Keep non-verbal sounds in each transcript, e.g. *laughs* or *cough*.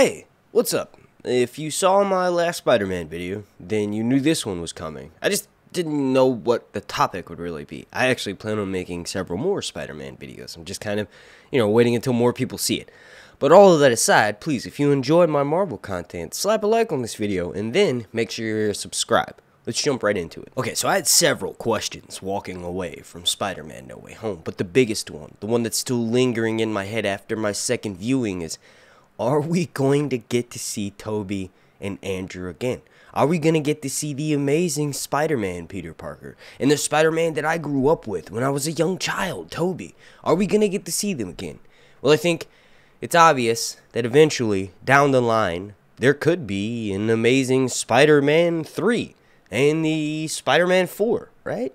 Hey, what's up? If you saw my last Spider-Man video, then you knew this one was coming. I just didn't know what the topic would really be. I actually plan on making several more Spider-Man videos. I'm just kind of, you know, waiting until more people see it. But all of that aside, please, if you enjoyed my Marvel content, slap a like on this video and then make sure you're subscribed. Let's jump right into it. Okay, so I had several questions walking away from Spider Man No Way Home, but the biggest one, the one that's still lingering in my head after my second viewing, is are we going to get to see Toby and Andrew again? Are we going to get to see the amazing Spider Man Peter Parker and the Spider Man that I grew up with when I was a young child, Toby? Are we going to get to see them again? Well, I think it's obvious that eventually, down the line, there could be an amazing Spider Man 3 and the Spider Man 4, right?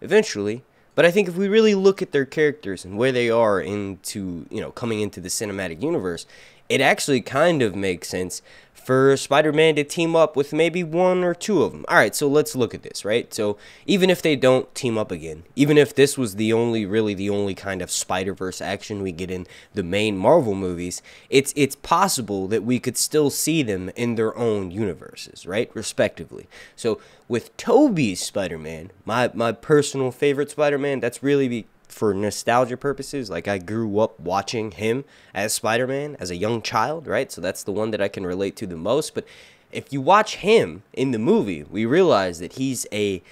Eventually. But I think if we really look at their characters and where they are into, you know, coming into the cinematic universe, it actually kind of makes sense for Spider-Man to team up with maybe one or two of them. All right, so let's look at this, right? So even if they don't team up again, even if this was the only really the only kind of Spider-Verse action we get in the main Marvel movies, it's it's possible that we could still see them in their own universes, right? Respectively. So with Toby's Spider-Man, my my personal favorite Spider-Man, that's really for nostalgia purposes, like I grew up watching him as Spider Man as a young child, right? So that's the one that I can relate to the most. But if you watch him in the movie, we realize that he's a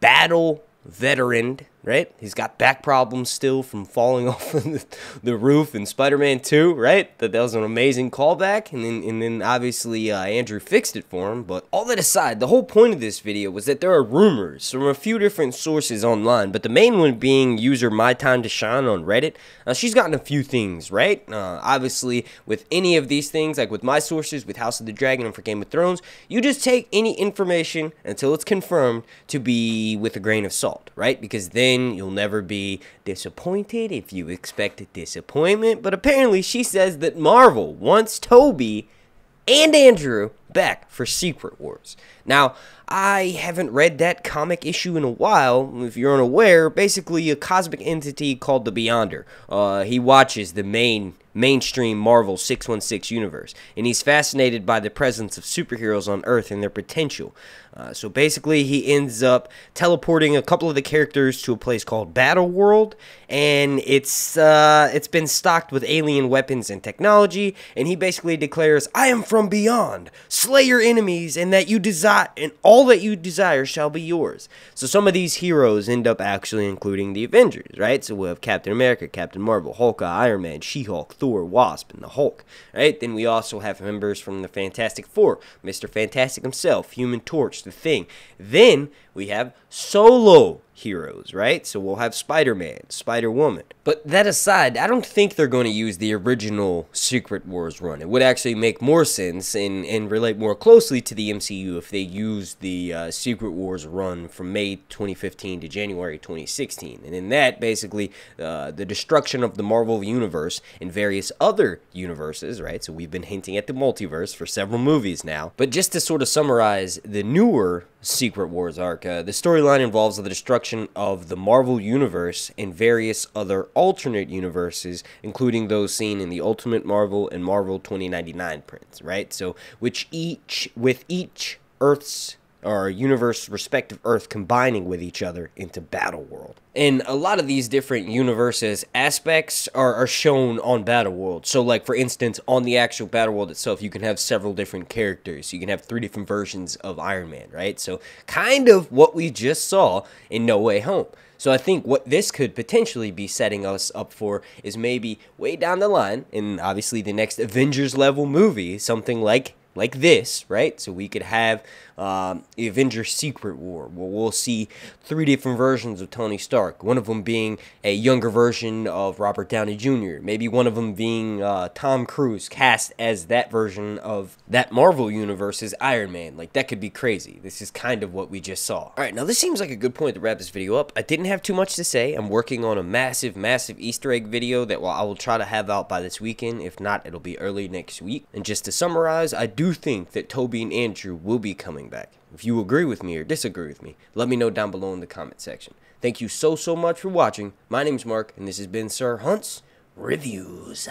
battle veteran right? He's got back problems still from falling *laughs* off the roof in Spider-Man 2, right? That that was an amazing callback, and then and then obviously uh, Andrew fixed it for him. But all that aside, the whole point of this video was that there are rumors from a few different sources online, but the main one being user My Time to Shine on Reddit. Now she's gotten a few things right. Uh, obviously, with any of these things, like with my sources, with House of the Dragon and for Game of Thrones, you just take any information until it's confirmed to be with a grain of salt, right? Because then win. You'll never be disappointed if you expect disappointment. But apparently, she says that Marvel wants Toby and Andrew back for Secret Wars. Now, I haven't read that comic issue in a while. If you're unaware, basically a cosmic entity called the Beyonder. Uh, he watches the main mainstream Marvel 616 universe, and he's fascinated by the presence of superheroes on Earth and their potential. Uh, so basically, he ends up teleporting a couple of the characters to a place called Battle World, and it's uh, it's been stocked with alien weapons and technology. And he basically declares, "I am from beyond." slay your enemies, and that you desire, and all that you desire shall be yours. So some of these heroes end up actually including the Avengers, right? So we have Captain America, Captain Marvel, Hulk, uh, Iron Man, She-Hulk, Thor, Wasp, and the Hulk, right? Then we also have members from the Fantastic Four, Mr. Fantastic himself, Human Torch, The Thing. Then we have Solo, heroes, right? So we'll have Spider Man, Spider Woman. But that aside, I don't think they're going to use the original Secret Wars run. It would actually make more sense and, and relate more closely to the MCU if they used the uh, Secret Wars run from May 2015 to January 2016. And in that, basically, uh, the destruction of the Marvel Universe and various other universes, right? So we've been hinting at the multiverse for several movies now. But just to sort of summarize the newer Secret Wars arc, uh, the storyline involves the destruction of the Marvel Universe and various other alternate universes, including those seen in the Ultimate Marvel and Marvel 2099 prints, right? So, which each, with each Earth's or universe respective earth combining with each other into battle world and a lot of these different universes aspects are, are shown on battle world so like for instance on the actual battle world itself you can have several different characters you can have three different versions of iron man right so kind of what we just saw in no way home so I think what this could potentially be setting us up for is maybe way down the line, in obviously the next Avengers level movie, something like like this, right? So we could have um, Avengers Secret War, where we'll see three different versions of Tony Stark. One of them being a younger version of Robert Downey Jr., maybe one of them being uh, Tom Cruise cast as that version of that Marvel universe's Iron Man. Like, that could be crazy. This is kind of what we just saw. All right, now this seems like a good point to wrap this video up. I didn't have too much to say. I'm working on a massive, massive Easter egg video that I will try to have out by this weekend. If not, it'll be early next week. And just to summarize, I do you think that Toby and Andrew will be coming back. If you agree with me or disagree with me, let me know down below in the comment section. Thank you so, so much for watching. My name's Mark, and this has been Sir Hunt's Reviews.